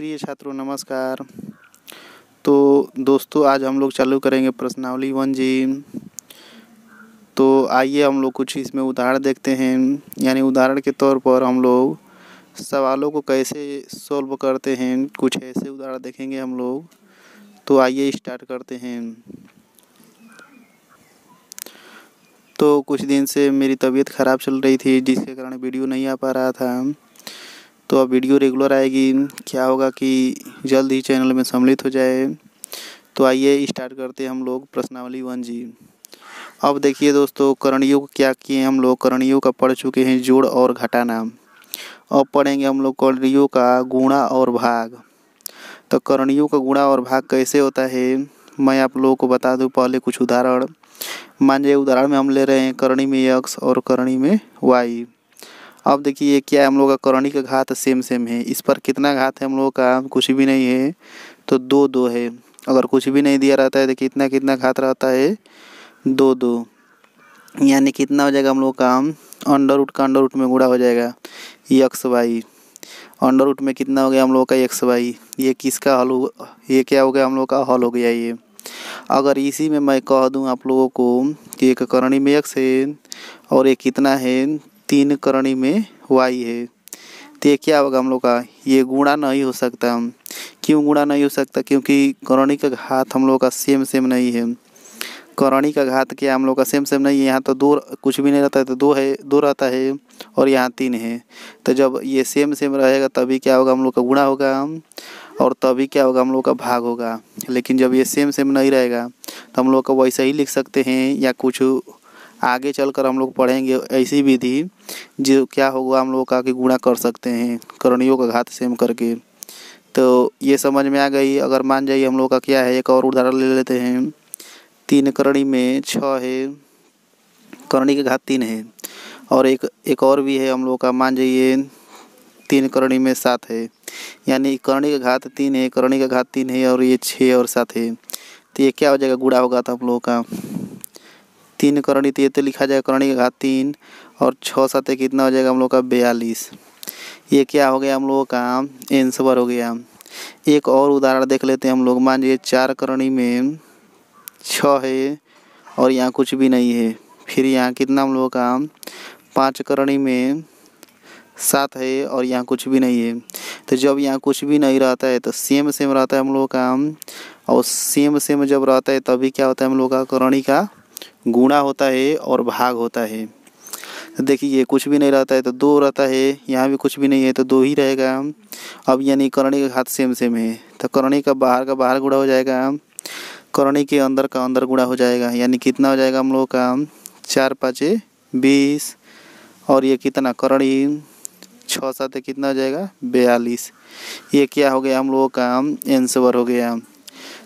प्रिय छात्रों नमस्कार तो दोस्तों आज हम लोग चालू करेंगे प्रश्नावली वन जी तो आइए हम लोग कुछ इसमें उदाहरण देखते हैं यानी उदाहरण के तौर पर हम लोग सवालों को कैसे सॉल्व करते हैं कुछ ऐसे उदाहरण देखेंगे हम लोग तो आइए स्टार्ट करते हैं तो कुछ दिन से मेरी तबीयत ख़राब चल रही थी जिसके कारण वीडियो नहीं आ पा रहा था तो अब वीडियो रेगुलर आएगी क्या होगा कि जल्द ही चैनल में सम्मिलित हो जाए तो आइए स्टार्ट करते हैं हम लोग प्रश्नावली वन जी अब देखिए दोस्तों करणियों क्या किए हम लोग करणियों का पढ़ चुके हैं जोड़ और घटाना अब पढ़ेंगे हम लोग करणियों का गुणा और भाग तो करणियों का गुणा और भाग कैसे होता है मैं आप लोगों को बता दूं पहले कुछ उदाहरण मान जाए उदाहरण में हम ले रहे हैं करणी में यक्स और करणी में वाई अब देखिए क्या है हम लोग का करणी का घात सेम सेम है इस पर कितना घात है हम लोग का कुछ भी नहीं है तो दो दो है अगर कुछ भी नहीं दिया रहता है तो कितना कितना घात रहता है दो दो यानी कितना हो जाएगा हम लोग का अंडर रूट का अंडर रूट में गुड़ा हो जाएगा यक्स वाई अंडर रूट में कितना हो गया हम लोग का एक्स वाई ये किसका हल हो ये क्या हो गया हम लोग का हल हो गया ये अगर इसी में मैं कह दूं आप लोगों को कि एक करणी में एक्स है और ये कितना है तीन करणी में वाई है तो ये क्या होगा हम लोग का ये गुणा नहीं हो सकता क्यों गुणा नहीं हो सकता क्योंकि करणी का घात हम लोग का सेम सेम नहीं है करणी का घात क्या हम लोग का सेम सेम नहीं है यहाँ तो दो कुछ भी नहीं रहता है तो दो है दो रहता है और यहाँ तीन है तो जब ये सेम सेम रहेगा तभी क्या होगा हम लोग का गुणा होगा और तभी क्या होगा हम लोग का भाग होगा लेकिन जब ये सेम सेम नहीं रहेगा तो हम लोग का वैसा ही लिख सकते हैं या कुछ आगे चलकर हम लोग पढ़ेंगे ऐसी विधि जो क्या होगा हम लोग का कि गुणा कर सकते हैं करणियों का घात सेम करके तो ये समझ में आ गई अगर मान जाइए हम लोग का क्या है एक और उदाहरण ले लेते हैं तीन करणी में छ है करणी के घात तीन है और एक एक और भी है हम लोग का मान जाइए तीन करणी में सात है यानी करणी का घात तीन है करणी का घात तीन है और ये छः और सात है तो ये क्या हो जाएगा गुड़ा होगा था हम लोगों का तीन करणी तो ये तो लिखा जाएगा करणी का तीन और छः सात कितना हो जाएगा हम लोग का बयालीस ये क्या हो गया हम लोगों का एंसवर हो गया एक और उदाहरण देख लेते हैं हम लोग मान लीजिए चार करणी में छ है और यहाँ कुछ भी नहीं है फिर यहाँ कितना हम लोगों का पाँच करणी में सात है और यहाँ कुछ भी नहीं है तो जब यहाँ कुछ भी नहीं रहता है तो सेम सेम रहता है हम लोगों का और सेम सेम जब रहता है तभी क्या होता है हम लोग का करणी का गुणा होता है और भाग होता है देखिए ये कुछ भी नहीं रहता है तो दो रहता है यहाँ भी कुछ भी नहीं है तो दो ही रहेगा अब यानी करणी का हाथ सेम सेम है तो करणी का बाहर का बाहर गुड़ा हो जाएगा करणी के अंदर का अंदर गुड़ा हो जाएगा यानी कितना हो जाएगा हम लोगों का चार पाँचे बीस और ये कितना करणी छः सात कितना हो जाएगा बयालीस ये क्या हो गया हम लोगों का एंसवर हो गया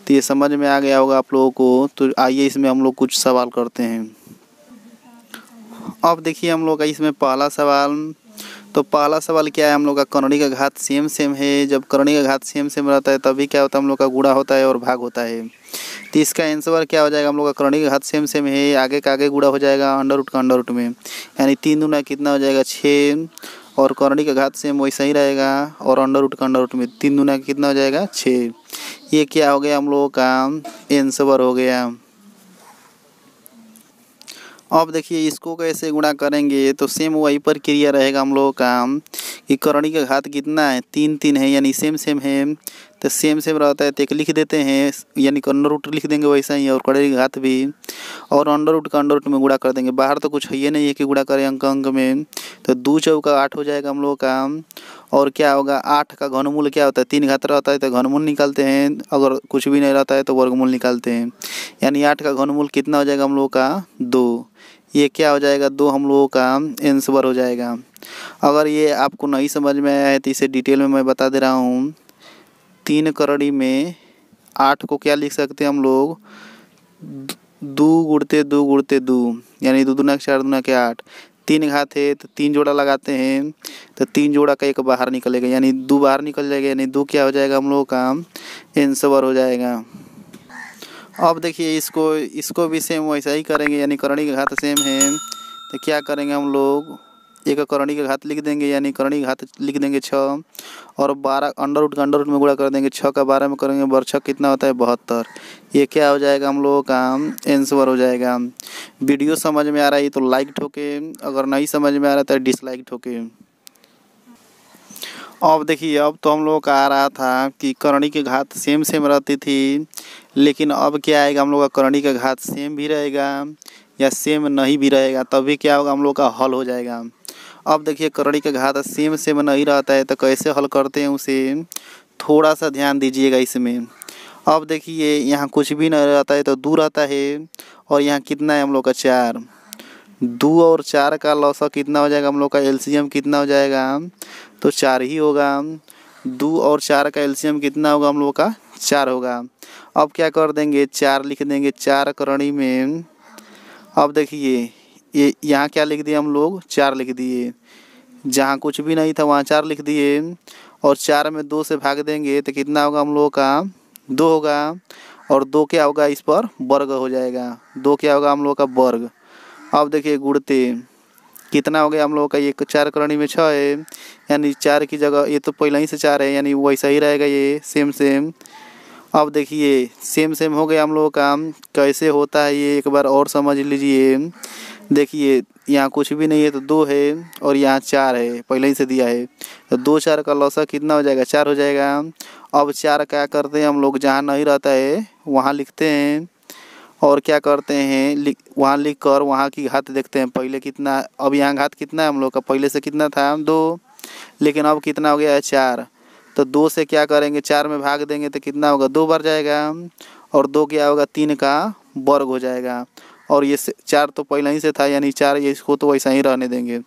तो ये समझ में आ गया होगा आप लोगों को तो आइए इसमें हम लोग कुछ सवाल करते हैं अब देखिए हम लोग का इसमें पहला सवाल तो पहला सवाल क्या है हम लोग का करणी का घात सेम सेम है जब करणी का घात सेम सेम रहता है तभी क्या होता है हम लोग का गुड़ा होता है और भाग होता है तो इसका आंसर क्या हो जाएगा हम लोग का करणी का घात सेम सेम है आगे का आगे गुड़ा हो जाएगा अंडर उठ का अंडर उठ में यानी तीन दुना कितना हो जाएगा छः और करणी का घात सेम वैसा ही रहेगा और अंडर रूट का अंडर रूट में तीन दुना कितना हो जाएगा छः ये क्या हो गया हम लोगों का एंसवर हो गया अब देखिए इसको कैसे गुणा करेंगे तो सेम वही पर क्रिया रहेगा हम लोगों का ये करणी का घात कितना है तीन तीन है यानी सेम सेम है तो सेम सेम रहता है तो एक लिख देते हैं यानी अंडर रूट लिख देंगे वैसा ही और का घात भी और अंडर रूट का अंडर रूट में गुड़ा कर देंगे बाहर तो कुछ है ही नहीं है कि गुड़ा करें अंक अंक में तो दो चौका आठ हो जाएगा हम लोगों का और क्या होगा आठ का घनमूल क्या होता है तीन घात रहता है तो घनमूल निकालते हैं अगर कुछ भी नहीं रहता है तो वर्गमूल निकालते हैं यानी आठ का घनमूल कितना हो जाएगा हम लोगों का दो ये क्या हो जाएगा दो हम लोगों का एंसवर हो जाएगा अगर ये आपको नहीं समझ में आया है तो इसे डिटेल में मैं बता दे रहा हूँ तीन करड़ी में आठ को क्या लिख सकते हैं हम लोग दो गुड़ते दो गुड़ते दो यानी दो के चार दुना के आठ तीन घात है तो तीन जोड़ा लगाते हैं तो तीन जोड़ा का एक बाहर निकलेगा यानी दो बाहर निकल जाएगा यानी दो क्या हो जाएगा हम लोगों का एंसवर हो जाएगा अब देखिए इसको इसको भी सेम वैसा ही करेंगे यानी करणी का घात सेम है तो क्या करेंगे हम लोग एक करणी का घात लिख देंगे यानी करणी का घात लिख देंगे छः और बारह अंडर रूट का अंडर रूट में गुड़ा कर देंगे छः का बारह में करेंगे बार छः कितना होता है बहत्तर ये क्या हो जाएगा हम लोगों का आंसर हो जाएगा वीडियो समझ में आ रहा है तो लाइक ठोके अगर नहीं समझ में आ रहा तो डिसलाइक ठोके अब देखिए अब तो हम लोग का आ रहा था कि करणी के घात सेम सेम रहती थी लेकिन अब क्या आएगा हम लोग का करणी का घात सेम भी रहेगा या सेम नहीं भी रहेगा तभी क्या होगा हम लोग का हल हो जाएगा अब देखिए करणी का घात सेम सेम नहीं रहता है तो कैसे हल करते हैं उसे थोड़ा सा ध्यान दीजिएगा इसमें अब देखिए यहाँ कुछ भी नहीं रहता है तो दो रहता है और यहाँ कितना है हम लोग का चार दो और चार का लौसा कितना हो जाएगा हम लोग का एल्शियम कितना हो जाएगा तो चार ही होगा दो और चार का एल्शियम कितना होगा हम लोग का चार होगा अब क्या कर देंगे चार लिख देंगे चार करणी में अब देखिए ये यहाँ क्या लिख दिए हम लोग चार लिख दिए जहाँ कुछ भी नहीं था वहाँ चार लिख दिए और चार में दो से भाग देंगे तो कितना होगा हम लोगों का दो होगा और दो क्या होगा इस पर वर्ग हो जाएगा दो क्या होगा हम लोग का वर्ग अब देखिए गुड़ते कितना हो गया हम लोगों का ये चार करणी में छः है यानी चार की जगह ये तो पहले ही से चार है यानी वैसा ही रहेगा ये सेम सेम अब देखिए सेम सेम हो गया हम लोगों का कैसे होता है ये एक बार और समझ लीजिए देखिए यहाँ कुछ भी नहीं है तो दो है और यहाँ चार है पहले ही से दिया है तो दो चार का लौसा कितना हो जाएगा चार हो जाएगा अब चार क्या करते हैं हम लोग जहाँ नहीं रहता है वहाँ लिखते हैं और क्या करते हैं लिख वहाँ लिख कर वहाँ की घात देखते हैं पहले कितना अब यहाँ घात कितना है हम लोग का पहले से कितना था दो लेकिन अब कितना हो गया है चार तो दो से क्या करेंगे चार में भाग देंगे तो कितना होगा दो बार जाएगा और दो क्या होगा तीन का वर्ग हो जाएगा और ये चार तो पहले ही से था यानी चार ये इसको तो वैसा ही रहने देंगे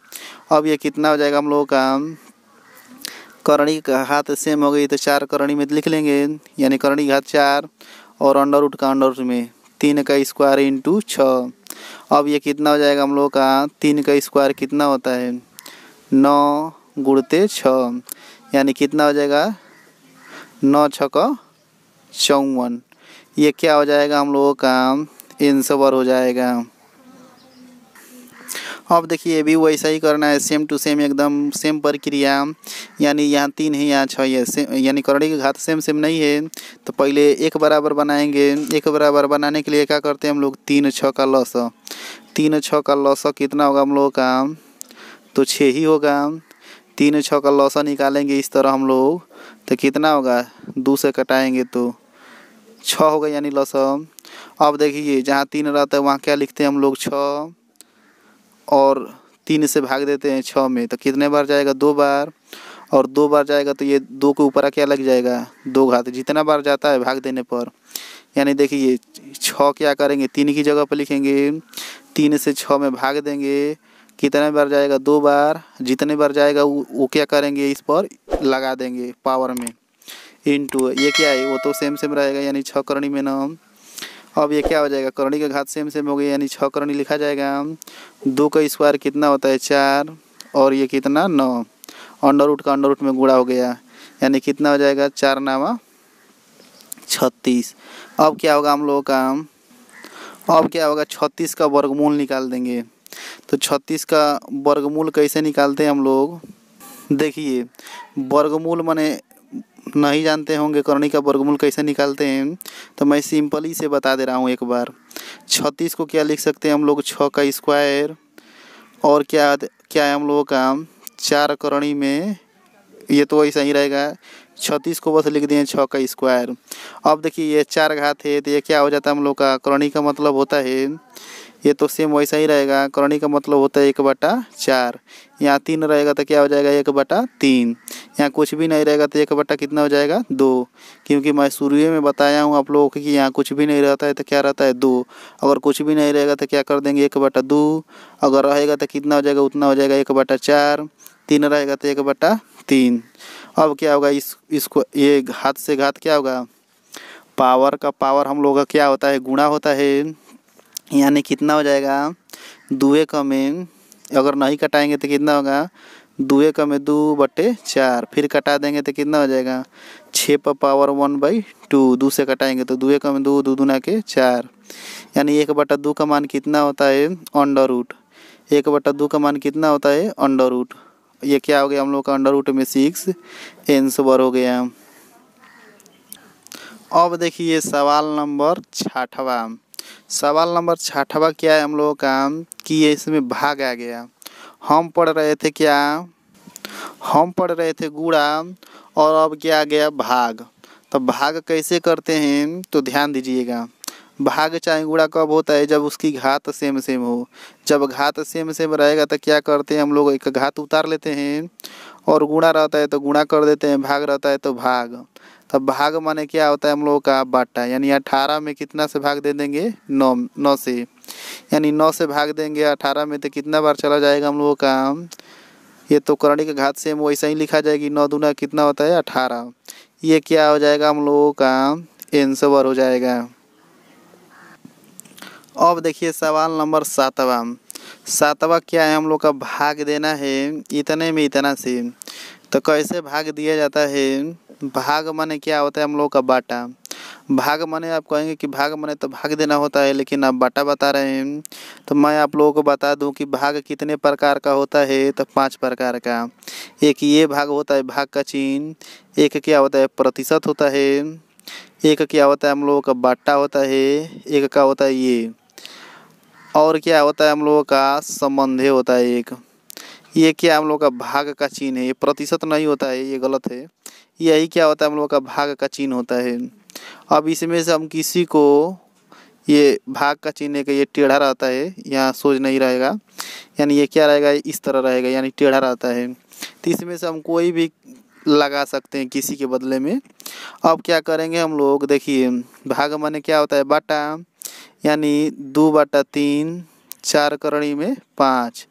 अब ये कितना हो जाएगा हम लोगों का करणी का हाथ सेम हो गई तो चार करणी में लिख लेंगे यानी करणी घात चार और अंडर उठ का अंडर में तीन का स्क्वायर इंटू छ अब ये कितना हो जाएगा हम लोगों का तीन का स्क्वायर कितना होता है नौ गुड़ते छः यानी कितना हो जाएगा नौ छको चौवन ये क्या हो जाएगा हम लोगों का इंसवर हो जाएगा अब देखिए ये भी वैसा ही करना है सेम टू सेम एकदम सेम प्रक्रिया यानी यहाँ तीन है यहाँ छः है सेम यानी करड़ी का घात सेम सेम नहीं है तो पहले एक बराबर बनाएंगे एक बराबर बनाने के लिए क्या करते हैं हम लोग तीन छः का लौस तीन छः का लौस कितना होगा हम लोगों का तो छः ही होगा तीन छः का लौसा निकालेंगे इस तरह हम लोग तो कितना होगा दो से कटाएंगे तो छ होगा यानी लौसम अब देखिए जहाँ तीन रहता है वहाँ क्या लिखते हैं हम लोग छ और तीन से भाग देते हैं छः में तो कितने बार जाएगा दो बार और दो बार जाएगा तो ये दो के ऊपर क्या लग जाएगा दो घात जितना बार जाता है भाग देने पर यानी देखिए छः क्या करेंगे तीन की जगह पर लिखेंगे तीन से छः में भाग देंगे कितने बार जाएगा दो बार जितने बार जाएगा वो, वो क्या करेंगे इस पर लगा देंगे पावर में टू ये क्या है वो तो सेम सेम रहेगा यानी छः करणी में न अब ये क्या हो जाएगा करणी का घात सेम सेम हो गया यानी छः करणी लिखा जाएगा दो का स्क्वायर कितना होता है चार और ये कितना नौ अंडर रूट का अंडर रूट में गुड़ा हो गया यानी कितना हो जाएगा चार नावा छत्तीस अब क्या होगा हम लोगों का अब क्या होगा छत्तीस का वर्गमूल निकाल देंगे तो छत्तीस का वर्गमूल कैसे निकालते हैं हम लोग देखिए वर्गमूल माने नहीं जानते होंगे करणी का वर्गमूल कैसे निकालते हैं तो मैं सिंपली से बता दे रहा हूँ एक बार छत्तीस को क्या लिख सकते हैं हम लोग छः का स्क्वायर और क्या क्या है हम लोगों का चार करणी में ये तो ऐसा ही रहेगा छत्तीस को बस लिख दिए छः का स्क्वायर अब देखिए ये चार घात है तो ये क्या हो जाता है हम लोग का करणी का मतलब होता है ये तो सेम वैसा ही रहेगा करणी का मतलब होता है एक बटा चार यहाँ तीन रहेगा तो क्या हो जाएगा एक बटा तीन यहाँ कुछ भी नहीं रहेगा तो एक बटा कितना हो जाएगा दो क्योंकि मैं शुरू में बताया हूँ आप लोगों को कि यहाँ कुछ भी नहीं रहता है तो क्या रहता है दो अगर कुछ भी नहीं रहेगा तो क्या कर देंगे एक बटा दो अगर रहेगा तो कितना हो जाएगा उतना हो जाएगा एक बटा चार तीन रहेगा तो एक बटा तीन अब क्या होगा इस इसको ये घात से घात क्या होगा पावर का पावर हम लोग का क्या होता है गुणा होता है यानी कितना हो जाएगा दुए कमे अगर नहीं कटाएंगे तो कितना होगा दुए कमे दो बटे चार फिर कटा देंगे तो कितना हो जाएगा छः पर पावर वन बाई टू दो से कटाएंगे तो दुए कमे दो दो दुना के चार यानी एक बटा दो का मान कितना होता है अंडर रूट एक बटा दो का मान कितना होता है अंडर रूट ये क्या हो गया हम लोग का अंडर रूट में सिक्स एंसवर हो गया अब देखिए सवाल नंबर छठवा सवाल नंबर छठवा क्या है हम लोगों का कि ये इसमें भाग आ गया हम पढ़ रहे थे क्या हम पढ़ रहे थे गुड़ा और अब क्या आ गया भाग तो भाग कैसे करते हैं तो ध्यान दीजिएगा भाग चाहे गुड़ा कब होता है जब उसकी घात सेम सेम हो जब घात सेम सेम रहेगा तो क्या करते हैं हम लोग एक घात उतार लेते हैं और गुणा रहता है तो गुणा कर देते हैं भाग रहता है तो भाग तब भाग माने क्या होता है हम लोगों का बाटा यानी अठारह में कितना से भाग दे देंगे नौ नौ से यानी नौ से भाग देंगे अठारह में तो कितना बार चला जाएगा हम लोगों का ये तो करणी के घात से वैसा ही लिखा जाएगी नौ दूना कितना होता है अठारह ये क्या हो जाएगा हम लोगों का एंसवर हो जाएगा अब देखिए सवाल नंबर सातवा सातवा क्या है हम लोग का भाग देना है इतने में इतना से तो कैसे भाग दिया जाता है भाग माने क्या होता है हम लोग का बाटा भाग माने आप कहेंगे कि भाग माने तो भाग देना होता है लेकिन आप बाटा बता रहे हैं तो मैं आप लोगों को बता दूं कि भाग कितने प्रकार का होता है तो पांच प्रकार का एक ये भाग होता है भाग का चीन एक क्या होता है प्रतिशत होता है एक क्या होता है हम लोगों का बाटा होता है एक का होता है ये और क्या होता है हम लोगों का संबंधे होता है एक ये क्या हम लोग का भाग का चिन्ह है ये प्रतिशत नहीं होता है ये गलत है यही क्या होता है हम लोग का भाग का चिन्ह होता है अब इसमें से हम किसी को ये भाग का चिन्ह का ये टेढ़ा रहता है यहाँ सोच नहीं रहेगा यानी ये क्या रहेगा इस तरह रहेगा यानी टेढ़ा रहता है तो इसमें से हम कोई भी लगा सकते हैं किसी के बदले में अब क्या करेंगे हम लोग देखिए भाग माने क्या होता है बाटा यानी दो बाटा तीन चार करणी में पाँच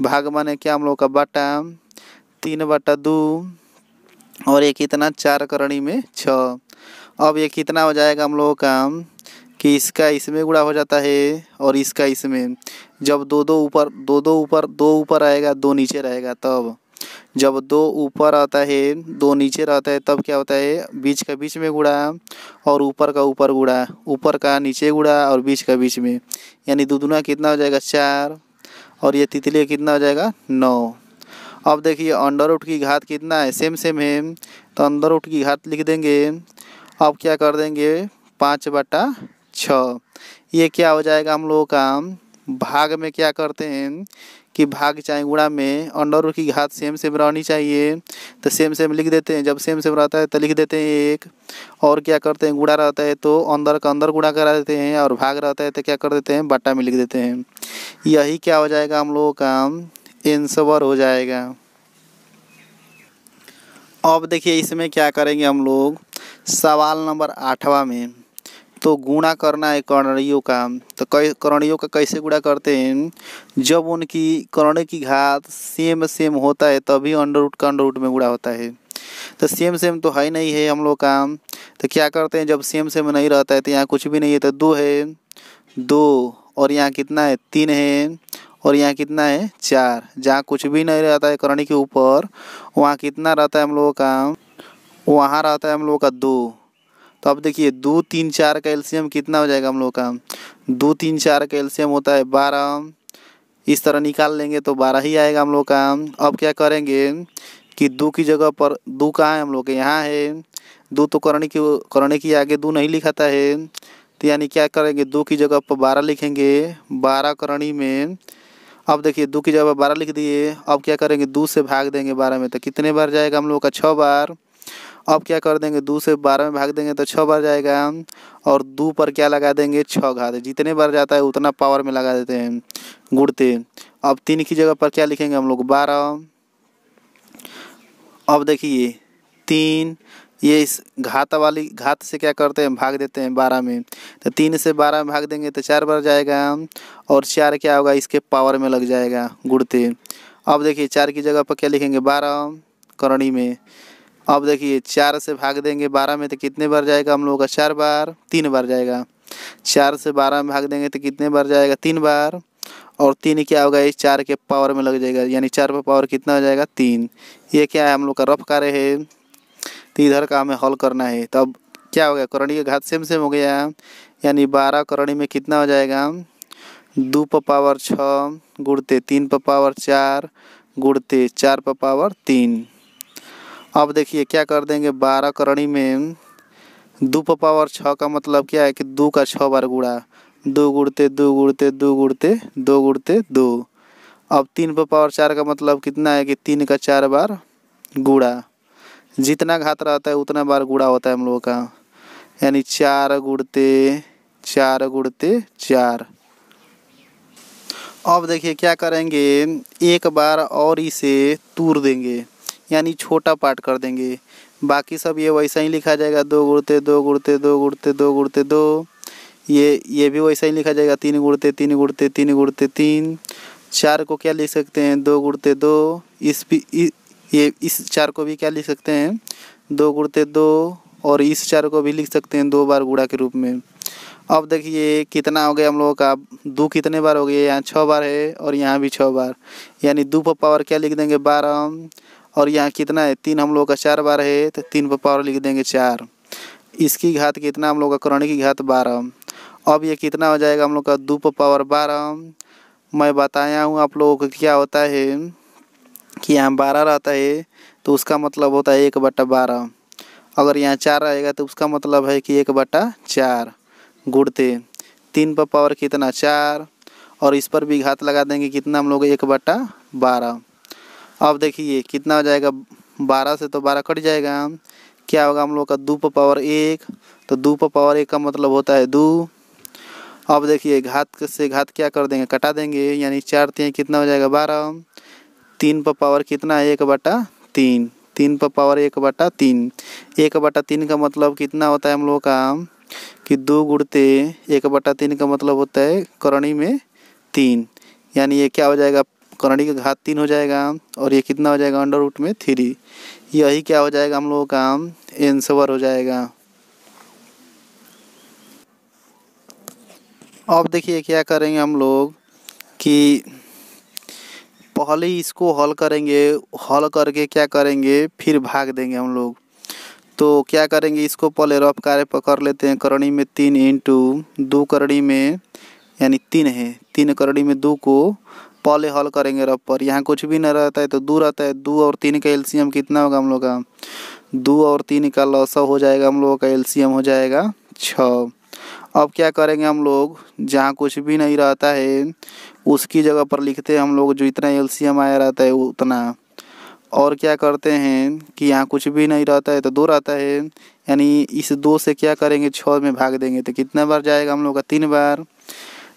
भाग माने क्या हम लोग का बटा तीन बटा दो और ये कितना चार करणी में छ अब ये कितना हो जाएगा हम लोगों का कि इसका इसमें गुड़ा हो जाता है और इसका इसमें जब दो दो ऊपर दो दो ऊपर दो ऊपर आएगा दो नीचे रहेगा तब जब दो ऊपर आता है दो नीचे रहता है तब क्या होता है बीच का बीच में गुड़ा और ऊपर का ऊपर गुड़ा ऊपर का नीचे गुड़ा और बीच का बीच में यानी दो दुना कितना हो जाएगा चार और ये तितलिया कितना हो जाएगा नौ अब देखिए अंडर उठ की घात कितना है सेम सेम है तो अंडर उठ की घात लिख देंगे अब क्या कर देंगे पाँच बटा छ ये क्या हो जाएगा हम लोगों का भाग में क्या करते हैं कि भाग चाहे गुणा में और नौ की घात सेम सेम रहनी चाहिए तो सेम सेम लिख देते हैं जब सेम सेम रहता है तो लिख देते हैं एक और क्या करते हैं गुणा रहता है तो अंदर का अंदर गुणा करा देते हैं और भाग रहता है तो क्या कर देते हैं बट्टा में लिख देते हैं यही क्या हो जाएगा हम लोगों का एंसवर हो जाएगा अब देखिए इसमें क्या करेंगे हम लोग सवाल नंबर आठवा में तो गुणा करना है कर्णियों का तो कई करणियों का कैसे गुणा करते हैं जब उनकी कर्ण की घात सेम सेम होता है तभी अंडर रूट का अंडर रूट में गुणा होता है तो सेम सेम तो है नहीं है हम लोग का तो क्या करते हैं जब सेम सेम नहीं रहता है तो यहाँ कुछ भी नहीं है तो दो है दो और यहाँ कितना है तीन है और यहाँ कितना है चार जहाँ कुछ भी नहीं रहता है करणी के ऊपर वहाँ कितना रहता है हम लोगों का वहाँ रहता है हम लोगों का दो तो अब देखिए दो तीन चार का एल्शियम कितना हो जाएगा हम लोग का दो तीन चार का एल्शियम होता है बारह इस तरह निकाल लेंगे तो बारह ही आएगा हम लोग का अब क्या करेंगे कि दो की जगह पर दो कहाँ है हम लोग के यहाँ है दो तो करने की करने की आगे दो नहीं लिखाता है तो यानी क्या करेंगे दो की जगह पर बारह लिखेंगे बारह करणी में अब देखिए दो की जगह पर बारह लिख दिए अब क्या करेंगे दो से भाग देंगे बारह में तो कितने बार जाएगा हम लोग का छः बार अब क्या कर देंगे दो से बारह में भाग देंगे तो छः बार जाएगा और दो पर क्या लगा देंगे छः घात जितने बार जाता है उतना पावर में लगा देते हैं गुड़ते अब तीन की जगह पर क्या लिखेंगे हम लोग बारह अब देखिए तीन ये इस घात वाली घात से क्या करते हैं भाग देते हैं बारह में तो तीन से बारह में भाग देंगे तो चार बार जाएगा और चार क्या होगा इसके पावर में लग जाएगा गुड़ते अब देखिए चार की जगह पर क्या लिखेंगे बारह करणी में अब देखिए चार से भाग देंगे बारह में तो कितने बार जाएगा हम लोगों का चार बार तीन बार जाएगा चार से बारह में भाग देंगे तो कितने बार जाएगा तीन बार और तीन क्या होगा इस चार के पावर में लग जाएगा यानी चार पर पावर कितना हो जाएगा तीन ये क्या है हम लोग का रफ कार्य है तो इधर का हमें हल करना है तब तो क्या हो गया करणी का घात सेम सेम हो गया यानी बारह करणी में कितना हो जाएगा दो पर पावर छः गुड़ते तीन पर पावर चार गुड़ते चार पर पावर तीन अब देखिए क्या कर देंगे बारह करणी में दो पर पावर छः का मतलब क्या है कि दो का छः बार गुड़ा दो गुड़ते दो गुड़ते दो गुड़ते दो गुड़ते दो अब तीन पर पावर चार का मतलब कितना है कि तीन का चार बार गुड़ा जितना घात रहता है उतना बार गुड़ा होता है हम लोगों का यानी चार गुड़ते चार गुड़ते चार अब देखिए क्या करेंगे एक बार और इसे तूर देंगे यानी छोटा पार्ट कर देंगे बाकी सब ये वैसा ही लिखा जाएगा दो गुड़ते दो गुड़ते दो गुड़ते दो गुड़ते दो ये ये भी वैसा ही लिखा जाएगा तीन गुड़ते तीन गुड़ते तीन गुड़ते तीन चार को क्या लिख सकते हैं दो गुड़ते दो इस भी ये इस चार को भी क्या लिख सकते हैं दो गुड़ते दो और इस चार को भी लिख सकते हैं दो बार गुड़ा के रूप में अब देखिए कितना हो गया हम लोगों का दो कितने बार हो गए यहाँ छः बार है और यहाँ भी छः बार यानी दो पर पावर क्या लिख देंगे बारह और यहाँ कितना है तीन हम लोग का चार बार है तो तीन पर पावर लिख देंगे चार इसकी घात कितना हम लोग का करण की घात बारह अब ये कितना हो जाएगा हम लोग का दो पर पावर बारह मैं बताया हूँ आप लोगों को क्या होता है कि यहाँ बारह रहता है तो उसका मतलब होता है एक बट्टा बारह अगर यहाँ चार रहेगा तो उसका मतलब है कि एक बट्टा चार गुड़ते तीन पर पावर कितना चार और इस पर भी घात लगा देंगे कितना हम लोग एक बट्टा बारह अब देखिए कितना हो जाएगा बारह से तो बारह कट जाएगा क्या होगा हम लोग का दो पर पावर एक तो दो पर पावर एक का मतलब होता है दो अब देखिए घात से घात क्या कर देंगे कटा देंगे यानी चार तीन कितना हो जाएगा बारह तीन पर पावर कितना है एक बटा तीन तीन पर पावर एक बटा तीन एक बटा तीन का मतलब कितना होता है हम लोग का कि दो गुड़ते एक बटा तीन का मतलब होता है करणी में तीन यानी ये क्या हो जाएगा करणी का घात तीन हो जाएगा और ये कितना हो जाएगा अंडर रूट में थ्री यही क्या हो जाएगा हम लोगों का एंसवर हो जाएगा अब देखिए क्या करेंगे हम लोग कि पहले इसको हल करेंगे हल करके क्या करेंगे फिर भाग देंगे हम लोग तो क्या करेंगे इसको पहले रफ कार्य पकड़ लेते हैं करणी में तीन इंटू दो करणी में यानी तीन है तीन करणी में दो को पहले हल करेंगे रब पर यहाँ कुछ भी नहीं रहता है तो दो रहता है दो और तीन का एल्सियम कितना होगा हम लोग का दो और तीन का लौसा हो जाएगा हम लोगों का एल्सियम हो जाएगा छ अब क्या करेंगे हम लोग जहाँ कुछ भी नहीं रहता है उसकी जगह पर लिखते हैं हम लोग जो इतना एल्सियम आया रहता है उतना और क्या करते हैं कि यहाँ कुछ भी नहीं रहता है तो दो रहता है यानी इस दो से क्या करेंगे छः में भाग देंगे तो कितना बार जाएगा हम लोग का तीन बार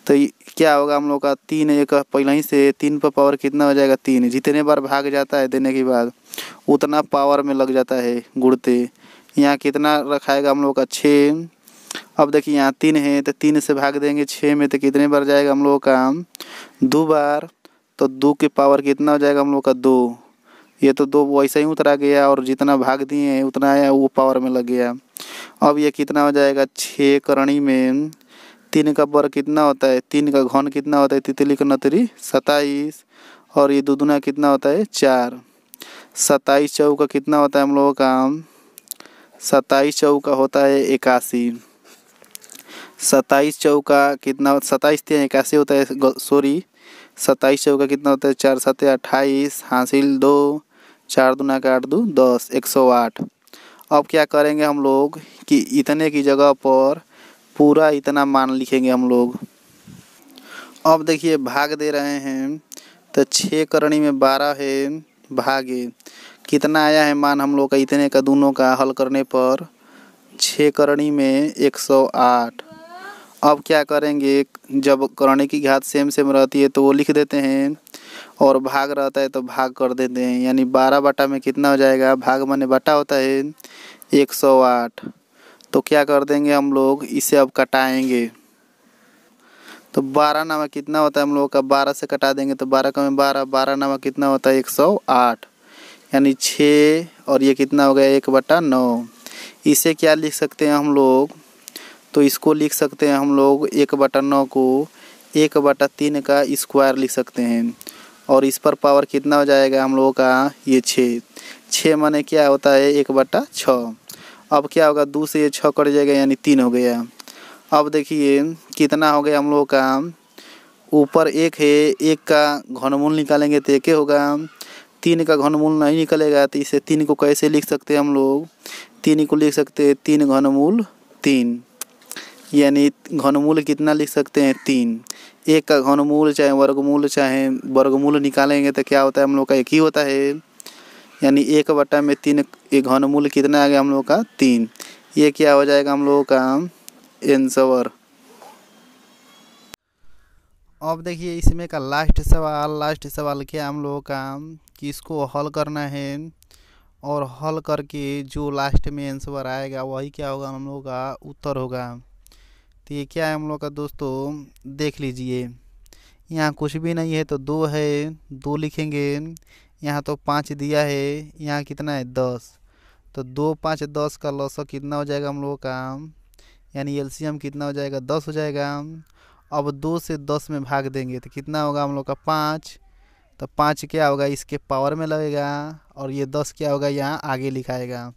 तो क्या होगा हम लोग का तीन एक पहले ही से तीन पर पावर कितना हो जाएगा तीन जितने बार भाग जाता है देने के बाद उतना पावर में लग जाता है गुड़ते यहाँ कितना रखाएगा हम लोग का छः अब देखिए यहाँ तीन है तो तीन से भाग देंगे छः में तो कितने बार जाएगा हम लोग का दो बार तो दो के पावर कितना हो जाएगा हम लोग का दो ये तो दो वैसे ही उतरा गया और जितना भाग दिए उतना आया वो पावर में लग गया अब ये कितना हो जाएगा छः करणी में तीन का वर्ग कितना होता है तीन का घन कितना होता है तितली का नतरी सताईस और ये दुदुना कितना होता है चार सताईस चौ का कितना होता है हम लोगों का सताईस चौ का होता है इक्यासी सताईस चौ का कितना सताईस तीन इक्यासी होता है सॉरी सताईस चौ का कितना होता है चार सात अट्ठाईस हासिल दो चार दुना का आठ दो दस एक सौ आठ अब क्या करेंगे हम लोग कि इतने की जगह पर पूरा इतना मान लिखेंगे हम लोग अब देखिए भाग दे रहे हैं तो छः करणी में बारह है भागे कितना आया है मान हम लोग का इतने का दोनों का हल करने पर छः करणी में एक सौ आठ अब क्या करेंगे जब करणी की घात सेम सेम रहती है तो वो लिख देते हैं और भाग रहता है तो भाग कर देते हैं यानी बारह बटा में कितना हो जाएगा भाग माने बटा होता है एक सौ आठ तो क्या कर देंगे हम लोग इसे अब कटाएंगे तो बारह नामा कितना होता है हम लोगों का बारह से कटा देंगे तो बारह का बारह बारह नामा कितना होता है एक सौ आठ यानी छः और ये कितना हो गया एक बटा नौ इसे क्या लिख सकते हैं हम लोग तो इसको लिख सकते हैं हम लोग एक बटा नौ को एक बटा तीन का स्क्वायर लिख सकते हैं और इस पर पावर कितना हो जाएगा हम लोगों का ये छः छः माने क्या होता है एक बटा छः अब क्या होगा दो से ये छः कट जाएगा यानी तीन हो गया अब देखिए कितना हो गया हम लोगों का ऊपर एक है एक का घनमूल निकालेंगे तो एक होगा तीन का घनमूल नहीं निकलेगा तो इसे तीन को कैसे लिख सकते हैं हम लोग तीन को लिख सकते हैं तीन घनमूल तीन यानी घनमूल कितना लिख सकते हैं तीन एक का घनमूल चाहे वर्गमूल चाहे वर्गमूल निकालेंगे तो क्या होता है हम लोग का एक ही होता है यानी एक बटा में तीन ये घनमूल कितना आ गया हम लोग का तीन ये क्या हो जाएगा हम लोगों का एंसवर अब देखिए इसमें का लास्ट सवाल लास्ट सवाल क्या हम लोगों का कि इसको हल करना है और हल करके जो लास्ट में आंसर आएगा वही क्या होगा हम लोगों का उत्तर होगा तो ये क्या है हम लोग का दोस्तों देख लीजिए यहाँ कुछ भी नहीं है तो दो है दो लिखेंगे यहाँ तो पाँच दिया है यहाँ कितना है दस तो दो पाँच दस का लॉस कितना हो जाएगा हम लोगों का यानी एलसीएम कितना हो जाएगा दस हो जाएगा अब दो से दस में भाग देंगे तो कितना होगा हम लोग का पाँच तो पाँच क्या होगा इसके पावर में लगेगा और ये दस क्या होगा यहाँ आगे लिखाएगा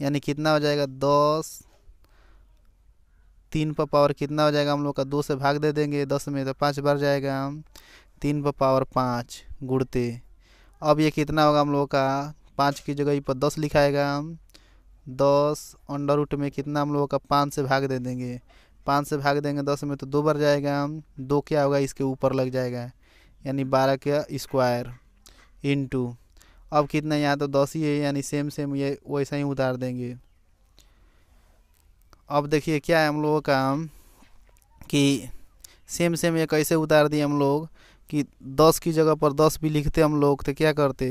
यानी कितना हो जाएगा दस तीन पर पावर कितना हो जाएगा हम लोग का दो से भाग दे देंगे दस में तो पाँच बार जाएगा तीन पर पावर पाँच गुड़ते अब ये कितना होगा हम लोगों का पाँच की जगह पर दस लिखाएगा हम दस अंडर रूट में कितना हम लोगों का पाँच से भाग दे देंगे पाँच से भाग देंगे दस में तो दो बार जाएगा हम दो क्या होगा इसके ऊपर लग जाएगा यानी बारह के स्क्वायर इन टू अब कितना यहाँ तो दस ही है यानी सेम सेम ये वैसा ही उतार देंगे अब देखिए क्या है हम लोगों का कि सेम सेम ये कैसे उतार दिए हम लोग कि दस की जगह पर दस भी लिखते हम लोग तो क्या करते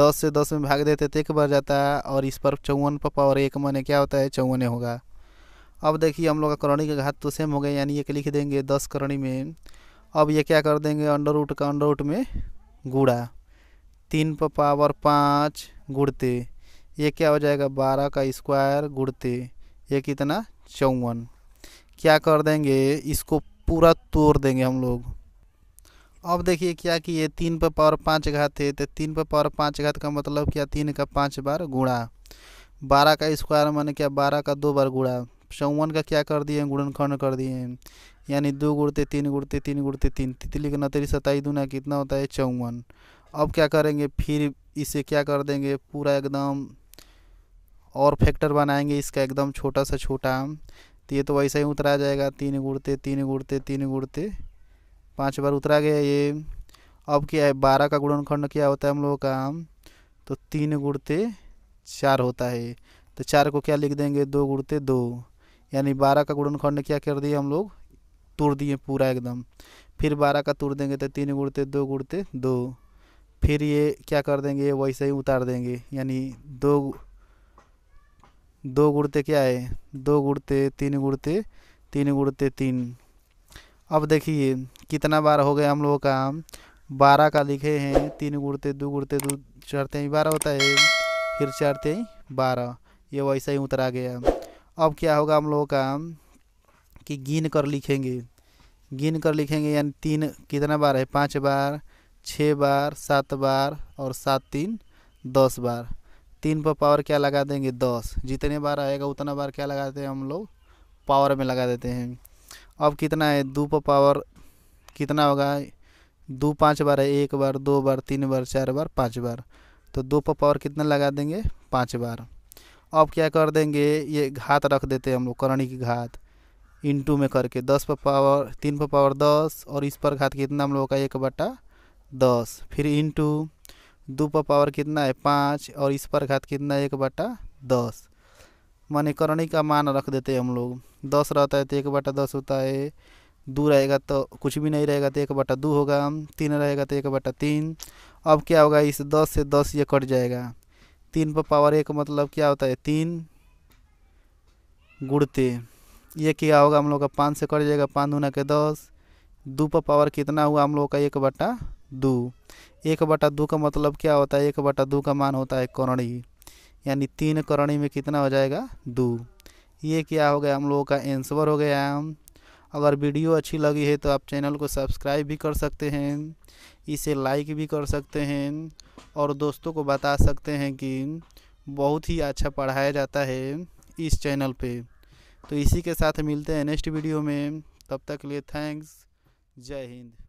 दस से दस में भाग देते तो एक बार जाता है और इस पर चौवन पर पावर एक मने क्या होता है चौवन होगा अब देखिए हम लोग का करणी का घात तो सेम हो गया यानी एक लिख देंगे दस करणी में अब ये क्या कर देंगे अंडर रूट का अंडर रूट में गुड़ा तीन पर पावर पाँच गुड़ते ये क्या हो जाएगा बारह का स्क्वायर गुड़ते ये कितना चौवन क्या कर देंगे इसको पूरा तोड़ देंगे हम लोग अब देखिए क्या कि ये तीन पर पावर पाँच घात है तो तीन पर पावर पाँच घात का मतलब क्या तीन का पाँच बार गुणा बारह का स्क्वायर माने क्या बारह का दो बार गुणा चौवन का क्या कर दिए गुणनखंड कर दिए यानी दो गुड़ते तीन गुड़ते तीन गुड़ते तीन तितली का नतरी सताई दूना कितना होता है चौवन अब क्या करेंगे फिर इसे क्या कर देंगे पूरा एकदम और फैक्टर बनाएंगे इसका एकदम छोटा सा छोटा तो ये तो वैसे ही उतरा जाएगा तीन गुड़ते तीन गुड़ते तीन गुड़ते पाँच बार उतरा गया ये अब क्या है बारह का गुणनखंड क्या होता है हम लोगों का तो तीन गुड़ते चार होता है तो चार को क्या लिख देंगे दो गुड़ते दो यानी बारह का गुणनखंड क्या कर दिए हम लोग तोड़ दिए पूरा एकदम फिर बारह का तोड़ देंगे तो तीन गुड़ते दो गुड़ते दो फिर ये क्या कर देंगे वैसे ही उतार देंगे यानी दो दो गुड़ते क्या है दो गुड़ते तीन गुड़ते तीन गुड़ते तीन अब देखिए कितना बार हो गया हम लोगों का बारह का लिखे हैं तीन गुड़ते दो गुड़ते दो चढ़ते ही बारह होता है फिर चढ़ते ही बारह ये वैसा ही उतरा गया अब क्या होगा हम लोगों का कि गिन कर लिखेंगे गिन कर लिखेंगे यानी तीन कितना बार है पाँच बार छः बार सात बार और सात तीन दस बार तीन पर पावर क्या लगा देंगे दस जितने बार आएगा उतना बार क्या लगाते हैं हम लोग पावर में लगा देते हैं अब कितना है दो पर पावर कितना होगा दो पाँच बार है एक बार दो बार तीन बार चार बार पाँच बार तो दो पर पावर कितना लगा देंगे पाँच बार अब क्या कर देंगे ये घात रख देते हैं हम लोग करणी की घात टू में करके दस पर पावर तीन पर पावर दस और इस पर घात कितना हम लोगों का एक बटा दस फिर टू दो पर पावर कितना है पाँच और इस पर घात कितना है एक बटा दस मणिकर्णी का मान रख देते हैं हम लोग दस रहता है तो एक बटा दस होता है दो रहेगा तो कुछ भी नहीं रहेगा तो एक बटा दो होगा तीन रहेगा तो एक बटा तीन अब क्या होगा इस दस से दस ये कट जाएगा तीन पर पावर एक मतलब क्या होता है तीन गुड़ते ये क्या होगा हम लोग का पाँच से कट जाएगा पाँच दूना के दस दो पर पावर कितना हुआ हम लोग का एक बटा दो एक बटा दो का मतलब क्या होता है एक बटा दो का मान होता है करणी यानी तीन करणी में कितना हो जाएगा दो ये क्या हो गया हम लोगों का एंसवर हो गया अगर वीडियो अच्छी लगी है तो आप चैनल को सब्सक्राइब भी कर सकते हैं इसे लाइक भी कर सकते हैं और दोस्तों को बता सकते हैं कि बहुत ही अच्छा पढ़ाया जाता है इस चैनल पे तो इसी के साथ मिलते हैं नेक्स्ट वीडियो में तब तक के लिए थैंक्स जय हिंद